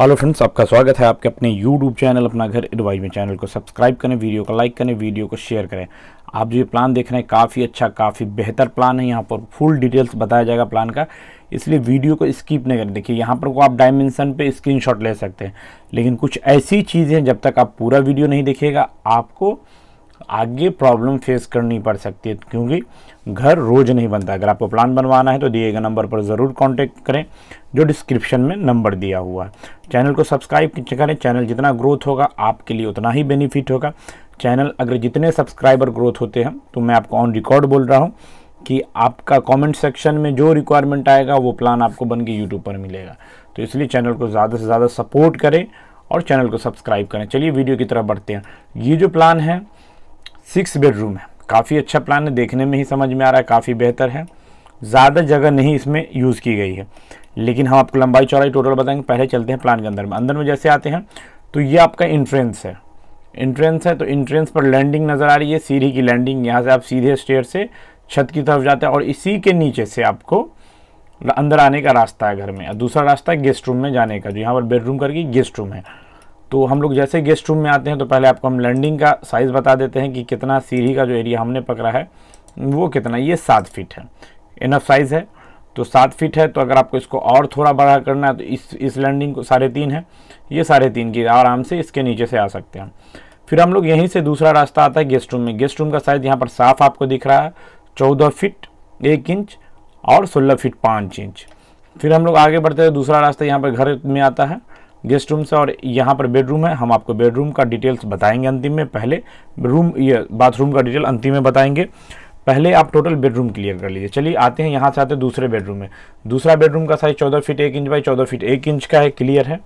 hello friends आपका स्वागत है आपके अपने यूट्यूब चैनल अपना घर एडवाइज में चैनल को सब्सक्राइब करें वीडियो को लाइक करें वीडियो को शेयर करें आप जो ये प्लान देख रहे हैं काफ़ी अच्छा काफ़ी बेहतर प्लान है यहाँ पर फुल डिटेल्स बताया जाएगा प्लान का इसलिए वीडियो को स्किप नहीं करें देखिए यहाँ पर को आप डायमेंशन पर स्क्रीन ले सकते हैं लेकिन कुछ ऐसी चीज़ें जब तक आप पूरा वीडियो नहीं देखिएगा आपको आगे प्रॉब्लम फेस करनी पड़ सकती है क्योंकि घर रोज़ नहीं बनता अगर आपको प्लान बनवाना है तो दिए गए नंबर पर ज़रूर कांटेक्ट करें जो डिस्क्रिप्शन में नंबर दिया हुआ है चैनल को सब्सक्राइब करें चैनल जितना ग्रोथ होगा आपके लिए उतना ही बेनिफिट होगा चैनल अगर जितने सब्सक्राइबर ग्रोथ होते हैं तो मैं आपको ऑन रिकॉर्ड बोल रहा हूँ कि आपका कमेंट सेक्शन में जो रिक्वायरमेंट आएगा वो प्लान आपको बन के यूट्यूब पर मिलेगा तो इसलिए चैनल को ज़्यादा से ज़्यादा सपोर्ट करें और चैनल को सब्सक्राइब करें चलिए वीडियो की तरफ बढ़ते हैं ये जो प्लान है सिक्स बेडरूम है काफ़ी अच्छा प्लान है देखने में ही समझ में आ रहा है काफ़ी बेहतर है ज़्यादा जगह नहीं इसमें यूज़ की गई है लेकिन हम आपको लंबाई चौड़ाई टोटल बताएंगे पहले चलते हैं प्लान के अंदर में अंदर में जैसे आते हैं तो ये आपका इंट्रेंस है इंट्रेंस है तो इंट्रेंस पर लैंडिंग नज़र आ रही है सीढ़ी की लैंडिंग यहाँ से आप सीधे स्टेयर से छत की तरफ जाते हैं और इसी के नीचे से आपको अंदर आने का रास्ता है घर में दूसरा रास्ता है गेस्ट रूम में जाने का जो यहाँ पर बेडरूम करके गेस्ट रूम है तो हम लोग जैसे गेस्ट रूम में आते हैं तो पहले आपको हम लैंडिंग का साइज़ बता देते हैं कि कितना सीढ़ी का जो एरिया हमने पकड़ा है वो कितना ये सात फीट है इनफ साइज़ है तो सात फीट है तो अगर आपको इसको और थोड़ा बड़ा करना है तो इस इस लैंडिंग को साढ़े तीन है ये साढ़े तीन की आराम से इसके नीचे से आ सकते हैं फिर हम लोग यहीं से दूसरा रास्ता आता है गेस्ट रूम में गेस्ट रूम का साइज़ यहाँ पर साफ आपको दिख रहा है चौदह फीट एक इंच और सोलह फीट पाँच इंच फिर हम लोग आगे बढ़ते हैं तो दूसरा रास्ता यहाँ पर घर में आता है गेस्ट रूम से और यहाँ पर बेडरूम है हम आपको बेडरूम का डिटेल्स बताएंगे अंतिम में पहले रूम ये बाथरूम का डिटेल अंतिम में बताएंगे पहले आप टोटल बेडरूम क्लियर कर लीजिए चलिए आते हैं यहाँ से आते हैं दूसरे बेडरूम में दूसरा बेडरूम का साइज़ चौदह फीट एक इंच बाई चौदह फीट एक इंच का है क्लियर है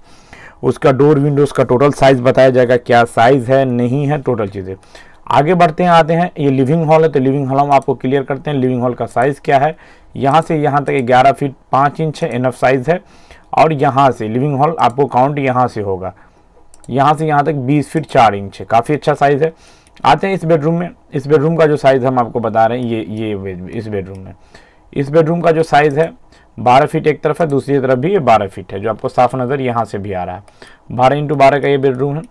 उसका डोर विंडोज़ का टोटल साइज़ बताया जाएगा क्या साइज़ है नहीं है टोटल चीज़ें आगे बढ़ते हैं आते हैं ये लिविंग हॉल है तो लिविंग हॉल हम आपको क्लियर करते हैं लिविंग हॉल का साइज़ क्या है यहाँ से यहाँ तक ग्यारह फीट पाँच इंच है इनफ साइज़ है और यहाँ से लिविंग हॉल आपको काउंट यहाँ से होगा यहाँ से यहाँ तक 20 फीट 4 इंच है काफ़ी अच्छा साइज़ है आते हैं इस बेडरूम में इस बेडरूम का जो साइज़ हम आपको बता रहे हैं ये ये इस बेडरूम में इस बेडरूम का जो साइज़ है बारह फीट एक तरफ है दूसरी तरफ भी ये बारह फीट है जो आपको साफ नज़र यहाँ से भी आ रहा है बारह इंटू बारह का ये बेडरूम है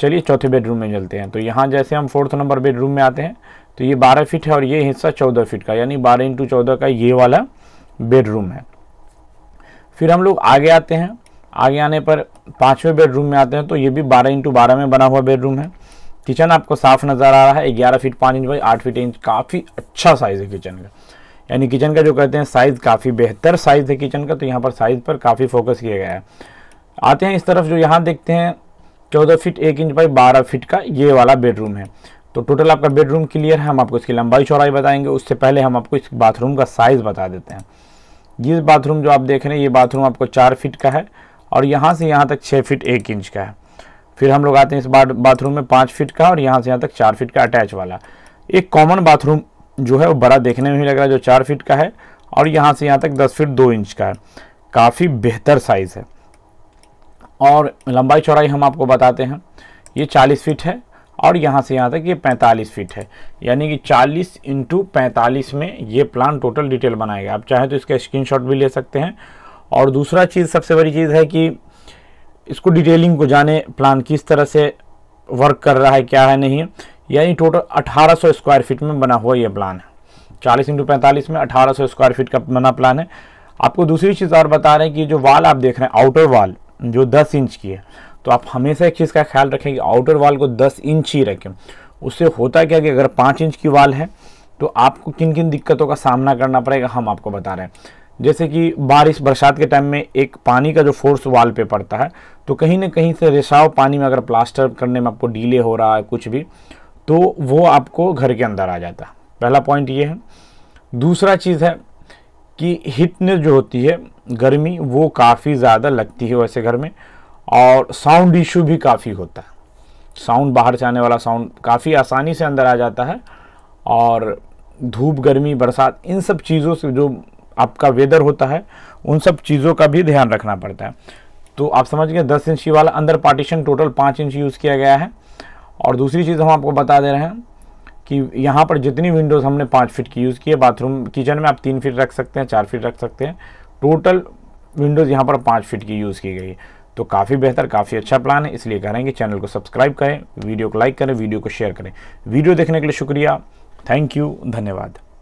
चलिए चौथे बेडरूम में चलते हैं तो यहाँ जैसे हम फोर्थ नंबर बेडरूम में आते हैं तो ये बारह फिट है और ये हिस्सा चौदह फिट का यानी बारह इंटू चौदह का ये वाला बेडरूम है फिर हम लोग आगे आते हैं आगे आने पर पाँचवें बेडरूम में आते हैं तो ये भी बारह इंटू बारह में बना हुआ बेडरूम है किचन आपको साफ नज़र आ रहा है ग्यारह फीट पाँच इंच बाई आठ फीट इंच काफ़ी अच्छा साइज़ है किचन का यानी किचन का जो कहते हैं साइज़ काफ़ी बेहतर साइज़ है किचन का तो यहाँ पर साइज़ पर काफ़ी फोकस किया गया है आते हैं इस तरफ जो यहाँ देखते हैं चौदह फीट एक इंच बाई बारह फीट का ये वाला बेडरूम है तो टोटल आपका बेडरूम क्लियर है हम आपको इसकी लंबाई चौड़ाई बताएंगे उससे पहले हम आपको इस बाथरूम का साइज़ बता देते हैं जिस बाथरूम जो आप देख रहे हैं ये बाथरूम आपको चार फिट का है और यहाँ से यहाँ तक छः फिट एक इंच का है फिर हम लोग आते हैं इस बाथरूम में पाँच फिट का और यहाँ से यहाँ तक चार फिट का अटैच वाला एक कॉमन बाथरूम जो है वो बड़ा देखने में ही लग रहा है जो चार फिट का है और यहाँ से यहाँ तक दस फिट दो इंच का है काफ़ी बेहतर साइज़ है और लंबाई चौड़ाई हम आपको बताते हैं ये चालीस फिट है और यहाँ से यहाँ तक ये 45 फीट है यानी कि 40 इंटू पैंतालीस में ये प्लान टोटल डिटेल बनाएगा आप चाहे तो इसका स्क्रीनशॉट भी ले सकते हैं और दूसरा चीज़ सबसे बड़ी चीज़ है कि इसको डिटेलिंग को जाने प्लान किस तरह से वर्क कर रहा है क्या है नहीं यानी टोटल 1800 स्क्वायर फीट में बना हुआ ये प्लान है चालीस इंटू पैंतालीस में अठारह स्क्वायर फीट का बना प्लान है आपको दूसरी चीज़ और बता रहे हैं कि जो वाल आप देख रहे हैं आउटर वाल जो दस इंच की है तो आप हमेशा एक चीज़ का ख्याल रखें कि आउटर वाल को 10 इंच ही रखें उससे होता क्या कि अगर पाँच इंच की वाल है तो आपको किन किन दिक्कतों का सामना करना पड़ेगा हम आपको बता रहे हैं जैसे कि बारिश बरसात के टाइम में एक पानी का जो फोर्स वाल पे पड़ता है तो कहीं ना कहीं से रिसाव पानी में अगर प्लास्टर करने में आपको डीले हो रहा है कुछ भी तो वो आपको घर के अंदर आ जाता है पहला पॉइंट ये है दूसरा चीज़ है कि हिटनेस जो होती है गर्मी वो काफ़ी ज़्यादा लगती है वैसे घर में और साउंड इशू भी काफ़ी होता है साउंड बाहर से आने वाला साउंड काफ़ी आसानी से अंदर आ जाता है और धूप गर्मी बरसात इन सब चीज़ों से जो आपका वेदर होता है उन सब चीज़ों का भी ध्यान रखना पड़ता है तो आप समझ गए दस इंची वाला अंदर पार्टीशन टोटल पाँच इंच यूज़ किया गया है और दूसरी चीज़ हम आपको बता दे रहे हैं कि यहाँ पर जितनी विंडोज़ हमने पाँच फिट की यूज़ की है बाथरूम किचन में आप तीन फिट रख सकते हैं चार फिट रख सकते हैं टोटल विंडोज़ यहाँ पर पाँच फिट की यूज़ की गई है तो काफ़ी बेहतर काफ़ी अच्छा प्लान है इसलिए कह रहे हैं कि चैनल को सब्सक्राइब करें वीडियो को लाइक करें वीडियो को शेयर करें वीडियो देखने के लिए शुक्रिया थैंक यू धन्यवाद